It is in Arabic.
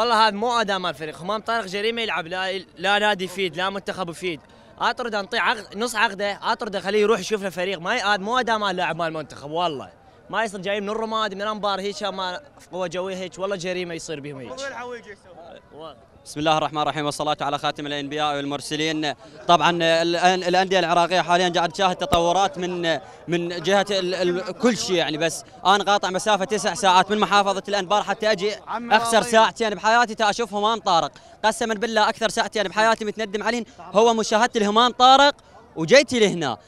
والله هذا مو اداء مال الفريق همام طارق جريمه يلعب لا لا نادي يفيد لا منتخب يفيد اطرده انطيه عقد نص عقده اطرده خليه يروح يشوف له فريق ما هذا مو اداء مال لاعب مال المنتخب والله ما يصير جايين من الرماد من الانبار هيك ما قوه جويه هيك والله جريمه يصير بهم هيك بسم الله الرحمن الرحيم والصلاة على خاتم الأنبياء والمرسلين طبعا الأندية العراقية حاليا قاعد تشاهد تطورات من من جهة كل شيء يعني بس أنا قاطع مسافة تسع ساعات من محافظة الأنبار حتى أجي أخسر ساعتين بحياتي تا أشوف همام طارق قسما بالله أكثر ساعتين بحياتي متندم عليهن هو مشاهدة الهمام طارق وجيتي لهنا